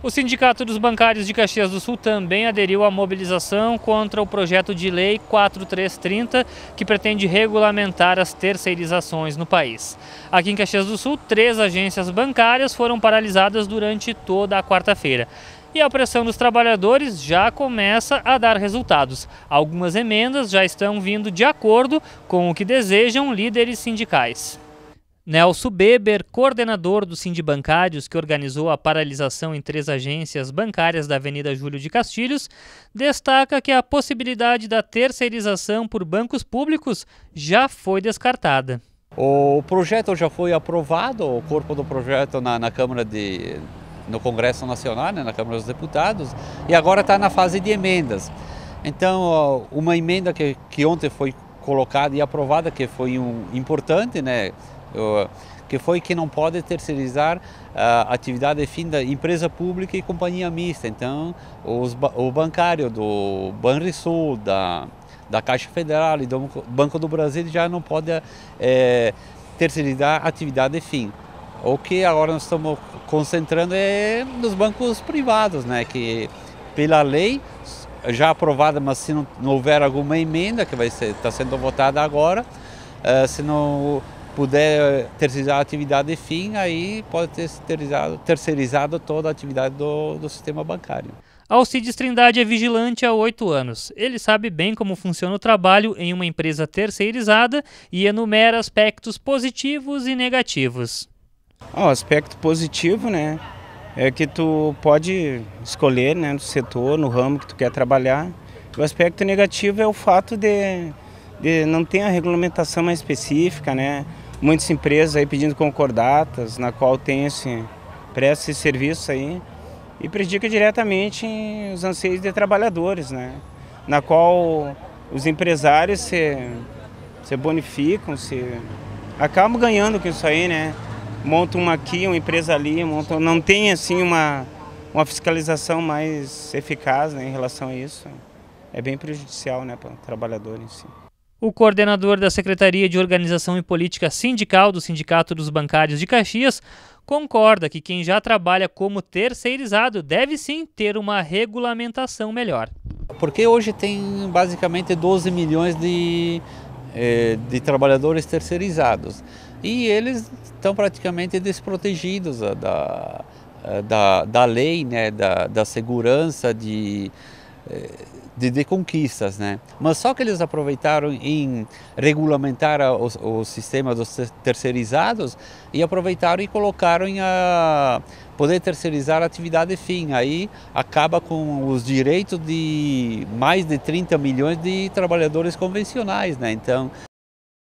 O Sindicato dos Bancários de Caxias do Sul também aderiu à mobilização contra o projeto de lei 4330, que pretende regulamentar as terceirizações no país. Aqui em Caxias do Sul, três agências bancárias foram paralisadas durante toda a quarta-feira. E a pressão dos trabalhadores já começa a dar resultados. Algumas emendas já estão vindo de acordo com o que desejam líderes sindicais. Nelson Beber, coordenador do Sindibancários, que organizou a paralisação em três agências bancárias da Avenida Júlio de Castilhos, destaca que a possibilidade da terceirização por bancos públicos já foi descartada. O projeto já foi aprovado, o corpo do projeto na, na Câmara de, no Congresso Nacional, né, na Câmara dos Deputados, e agora está na fase de emendas. Então, uma emenda que, que ontem foi colocada e aprovada, que foi um, importante, né, que foi que não pode terceirizar ah, a atividade fim da empresa pública e companhia mista. Então, os, o bancário do Banrisul, da, da Caixa Federal e do Banco do Brasil já não pode é, terceirizar atividade fim. O que agora nós estamos concentrando é nos bancos privados, né? que pela lei já aprovada, mas se não, não houver alguma emenda que vai estar tá sendo votada agora, uh, se não puder eh, terceirizar a atividade fim, aí pode ter terceirizado, terceirizado toda a atividade do, do sistema bancário. Alcides Trindade é vigilante há oito anos. Ele sabe bem como funciona o trabalho em uma empresa terceirizada e enumera aspectos positivos e negativos. O aspecto positivo, né, é que tu pode escolher, né, no setor, no ramo que tu quer trabalhar. O aspecto negativo é o fato de, de não ter a regulamentação mais específica, né, muitas empresas aí pedindo concordatas, na qual tem esse, assim, presta esse serviço aí, e prejudica diretamente os anseios de trabalhadores, né? na qual os empresários se, se bonificam, se acabam ganhando com isso aí, né? Montam uma aqui, uma empresa ali, montam, não tem assim uma, uma fiscalização mais eficaz né, em relação a isso. É bem prejudicial né, para o trabalhador em si. O coordenador da Secretaria de Organização e Política Sindical do Sindicato dos Bancários de Caxias concorda que quem já trabalha como terceirizado deve sim ter uma regulamentação melhor. Porque hoje tem basicamente 12 milhões de, eh, de trabalhadores terceirizados e eles estão praticamente desprotegidos eh, da, eh, da, da lei, né, da, da segurança, de de, de, conquistas, né? Mas só que eles aproveitaram em regulamentar o, o sistema dos terceirizados e aproveitaram e colocaram em a poder terceirizar a atividade fim. Aí acaba com os direitos de mais de 30 milhões de trabalhadores convencionais, né? Então